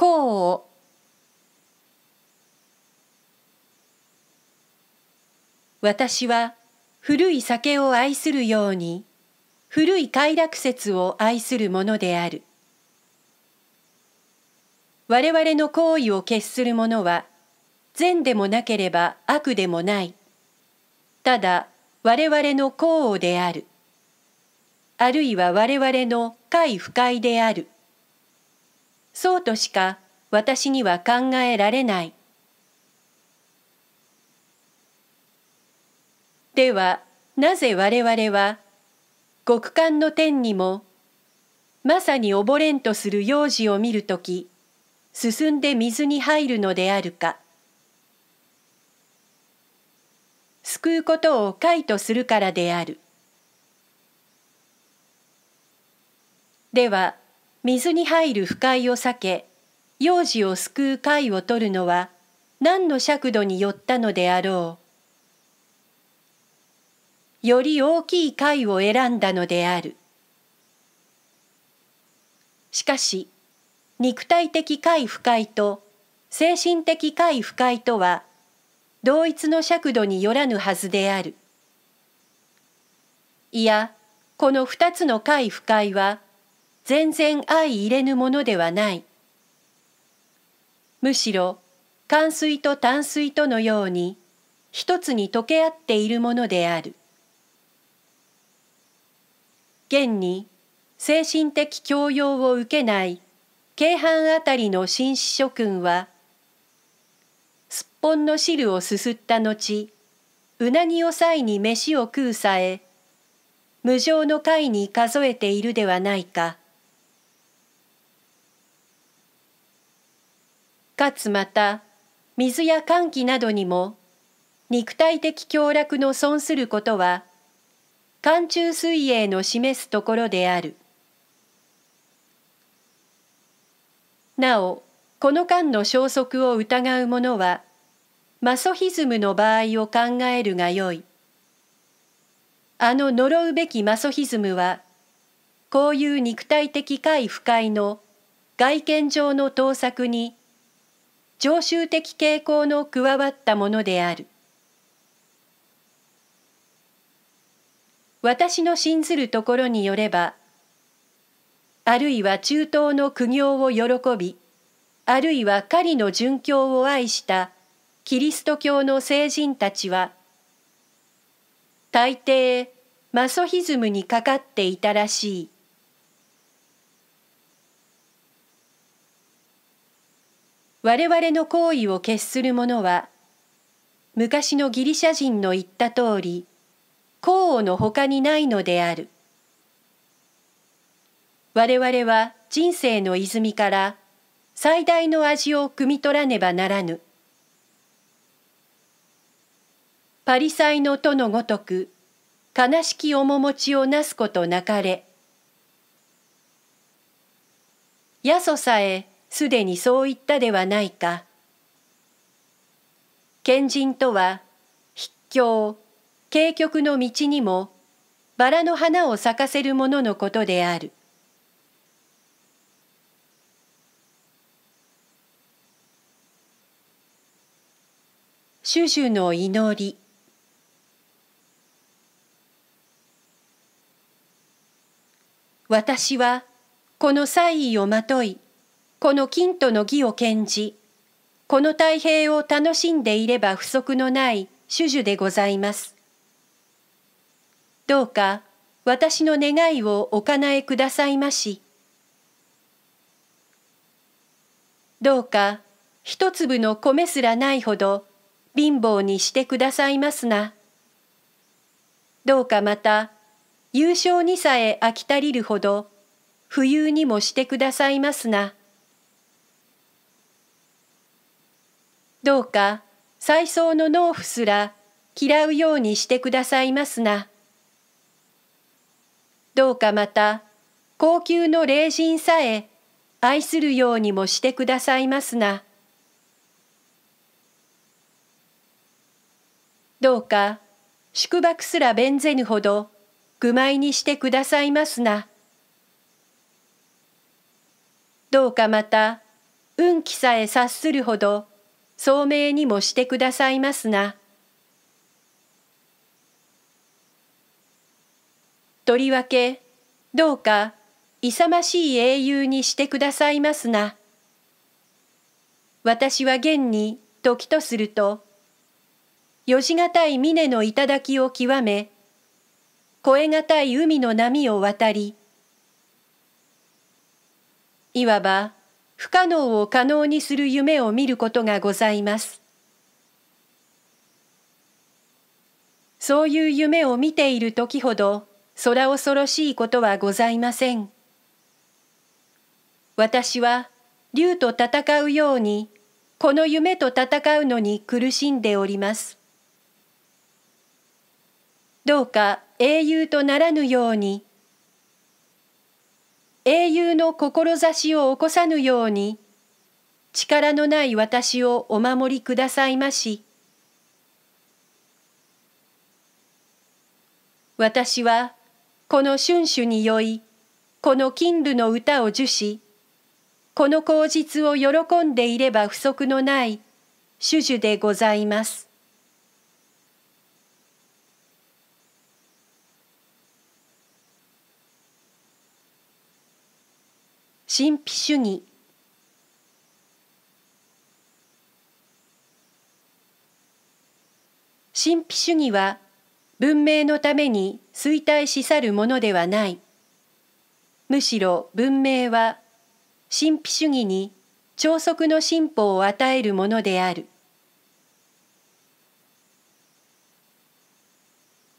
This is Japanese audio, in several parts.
こう私は古い酒を愛するように古い快楽説を愛するものである我々の行為を決するものは善でもなければ悪でもないただ我々の功であるあるいは我々の快不快である。そうとしか私には考えられない。ではなぜ我々は極寒の天にもまさに溺れんとする幼児を見るとき進んで水に入るのであるか救うことを解とするからであるでは水に入る不快を避け幼児を救う会を取るのは何の尺度によったのであろう。より大きい会を選んだのである。しかし肉体的快不快と精神的快不快とは同一の尺度によらぬはずである。いやこの二つの快不快は全然相入れぬものではない。むしろ寒水と淡水とのように一つに溶け合っているものである。現に精神的教養を受けない京阪あたりの紳士諸君はすっぽんの汁をすすった後うなぎを際に飯を食うさえ無常の会に数えているではないか。かつまた水や寒気などにも肉体的享楽の損することは寒中水泳の示すところであるなおこの間の消息を疑う者はマソヒズムの場合を考えるがよいあの呪うべきマソヒズムはこういう肉体的快不快の外見上の盗作に常習的傾向の加わったものである私の信ずるところによればあるいは中東の苦行を喜びあるいは狩りの殉教を愛したキリスト教の聖人たちは大抵マソヒズムにかかっていたらしい。我々の行為を決する者は昔のギリシャ人の言った通り功をのほかにないのである我々は人生の泉から最大の味を汲み取らねばならぬパリサイの都のごとく悲しき面持ちをなすことなかれやそさえすでにそう言ったではないか。賢人とは、筆境、渓曲の道にも、バラの花を咲かせるもののことである。シュの祈り私はこの才意をまといこの金との義を献じ、この太平を楽しんでいれば不足のない主樹でございます。どうか私の願いをお叶えくださいまし。どうか一粒の米すらないほど貧乏にしてくださいますな。どうかまた優勝にさえ飽き足りるほど浮遊にもしてくださいますな。どうか再送の農夫すら嫌うようにしてくださいますな。どうかまた高級の霊人さえ愛するようにもしてくださいますな。どうか宿泊すら弁ぜぬほど愚昧にしてくださいますな。どうかまた運気さえ察するほど聡明にもしてくださいますな。とりわけ、どうか、勇ましい英雄にしてくださいますな。私は現に、時とすると、よしがたい峰の頂を極め、越えがたい海の波を渡り、いわば、不可能を可能にする夢を見ることがございます。そういう夢を見ている時ほど、そら恐ろしいことはございません。私は、竜と戦うように、この夢と戦うのに苦しんでおります。どうか英雄とならぬように、の志を起こさぬように、力のない私をお守りくださいまし。私は、この春秋に酔い、この金ルの歌を受し、この口実を喜んでいれば不足のない、種々でございます。神秘主義神秘主義は文明のために衰退し去るものではないむしろ文明は神秘主義に超速の進歩を与えるものである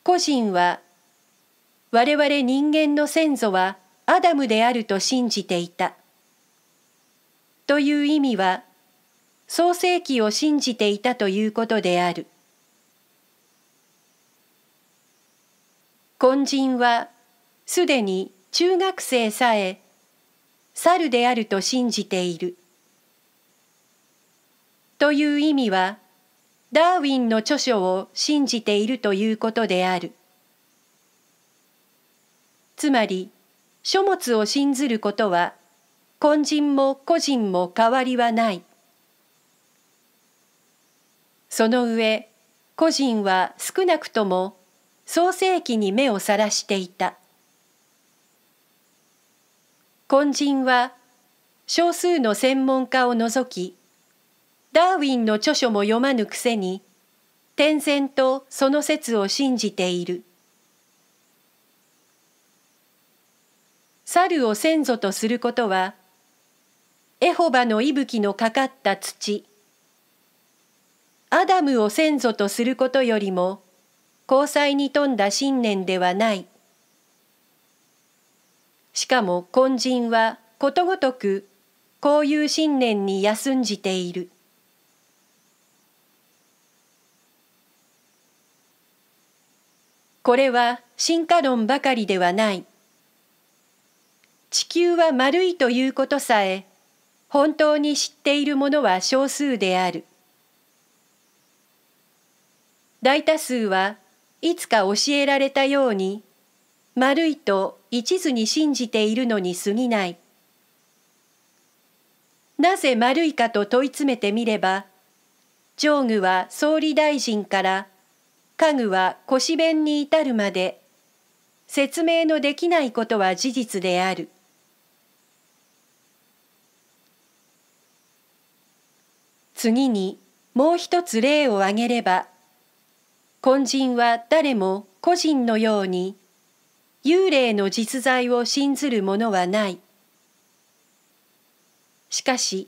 個人は我々人間の先祖はアダムであると信じていた。という意味は創世記を信じていたということである。根人はすでに中学生さえ猿であると信じている。という意味はダーウィンの著書を信じているということである。つまり書物を信ずることは根人も個人も変わりはないその上個人は少なくとも創世記に目をさらしていた根人は少数の専門家を除きダーウィンの著書も読まぬくせに天然とその説を信じている。猿を先祖とすることはエホバの息吹のかかった土アダムを先祖とすることよりも交際に富んだ信念ではないしかも根人はことごとくこういう信念に休んじているこれは進化論ばかりではない地球は丸いということさえ本当に知っている者は少数である大多数はいつか教えられたように丸いと一途に信じているのに過ぎないなぜ丸いかと問い詰めてみれば上具は総理大臣から家具は腰弁に至るまで説明のできないことは事実である。次にもう一つ例を挙げれば根人は誰も個人のように幽霊の実在を信ずる者はないしかし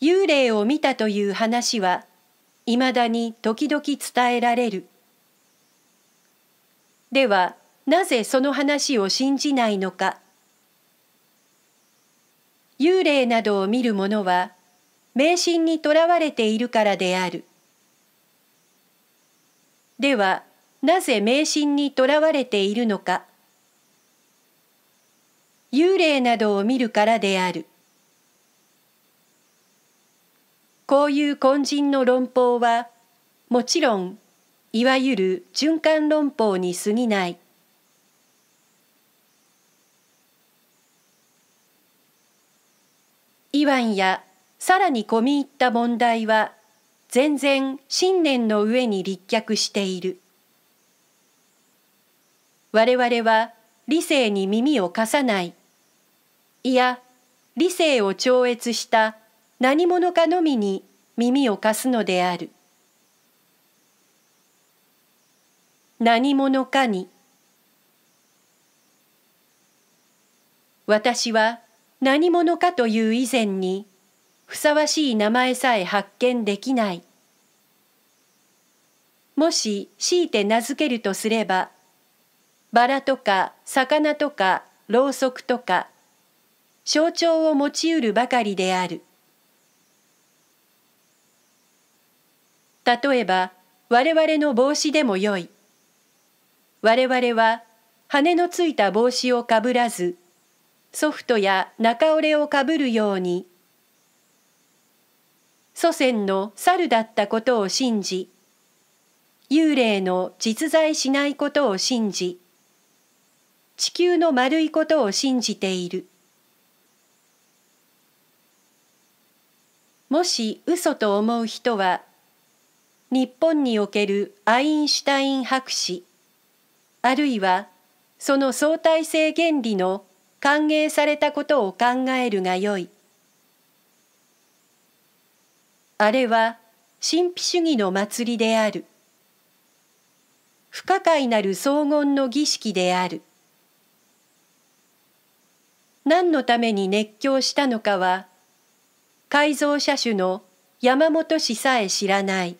幽霊を見たという話はいまだに時々伝えられるではなぜその話を信じないのか幽霊などを見る者は迷信にとらわれているからである。では、なぜ迷信にとらわれているのか。幽霊などを見るからである。こういう根人の論法は、もちろん、いわゆる循環論法に過ぎない。イワンやさらに込み入った問題は全然信念の上に立脚している我々は理性に耳を貸さないいや理性を超越した何者かのみに耳を貸すのである何者かに私は何者かという以前にふさわしい名前さえ発見できない。もし強いて名付けるとすれば、バラとか魚とかろうそくとか、象徴を持ちうるばかりである。例えば、我々の帽子でもよい。我々は羽のついた帽子をかぶらず、ソフトや中折れをかぶるように祖先の猿だったことを信じ幽霊の実在しないことを信じ地球の丸いことを信じているもし嘘と思う人は日本におけるアインシュタイン博士あるいはその相対性原理の歓迎されたことを考えるがよい。あれは神秘主義の祭りである。不可解なる荘厳の儀式である。何のために熱狂したのかは、改造車種の山本氏さえ知らない。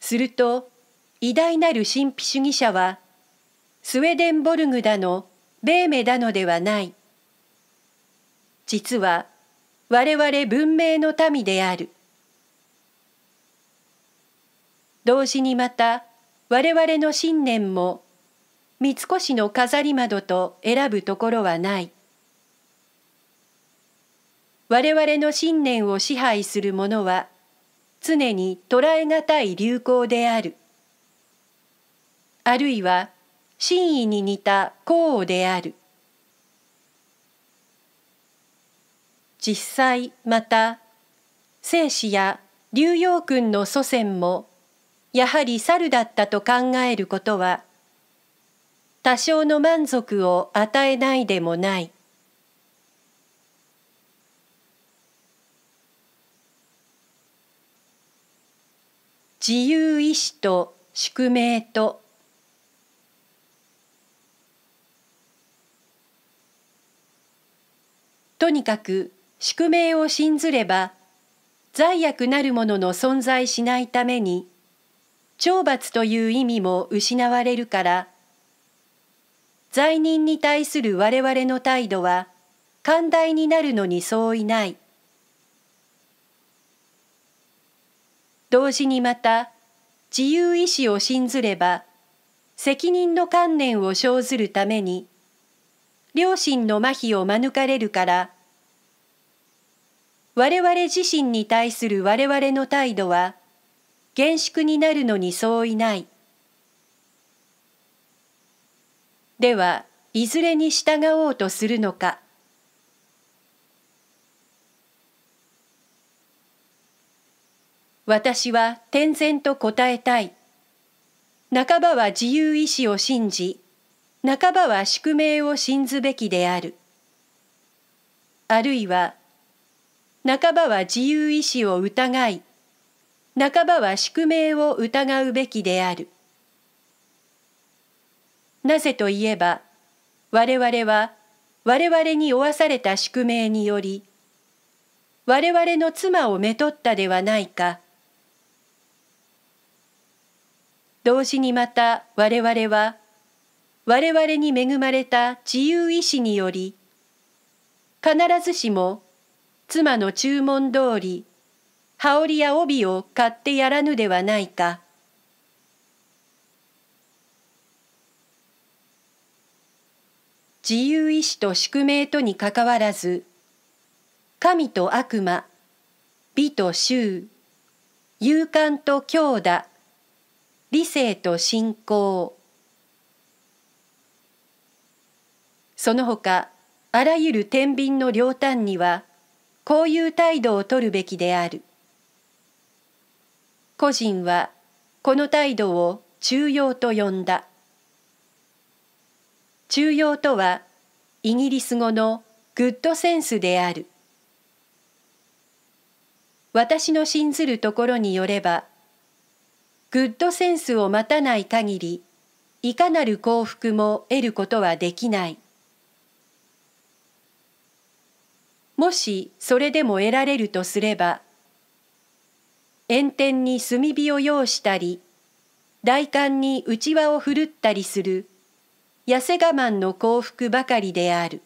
すると、偉大なる神秘主義者は、スウェデンボルグだの黎明なのではない実は我々文明の民である同時にまた我々の信念も三越の飾り窓と選ぶところはない我々の信念を支配するものは常に捉え難い流行であるあるいは真意に似た功である実際また生死や竜陽君の祖先もやはり猿だったと考えることは多少の満足を与えないでもない自由意志と宿命ととにかく宿命を信ずれば罪悪なるものの存在しないために懲罰という意味も失われるから罪人に対する我々の態度は寛大になるのに相違ない同時にまた自由意志を信ずれば責任の観念を生ずるために両親の麻痺を免れるから我々自身に対する我々の態度は厳粛になるのに相違ない。ではいずれに従おうとするのか。私は転然と答えたい。半ばは自由意志を信じ、半ばは宿命を信ずべきである。あるいは、半ばは自由意志を疑い、半ばは宿命を疑うべきである。なぜといえば、我々は我々に負わされた宿命により、我々の妻をめとったではないか。同時にまた我々は、我々に恵まれた自由意志により必ずしも妻の注文通り羽織や帯を買ってやらぬではないか。自由意志と宿命とにかかわらず神と悪魔美と衆勇敢と強打理性と信仰その他あらゆる天秤の両端にはこういう態度を取るべきである。個人はこの態度を中庸と呼んだ。中庸とはイギリス語のグッドセンスである。私の信ずるところによれば、グッドセンスを待たない限り、いかなる幸福も得ることはできない。もしそれでも得られるとすれば炎天に炭火を用したり大寒に内輪を振るったりする痩せ我慢の幸福ばかりである。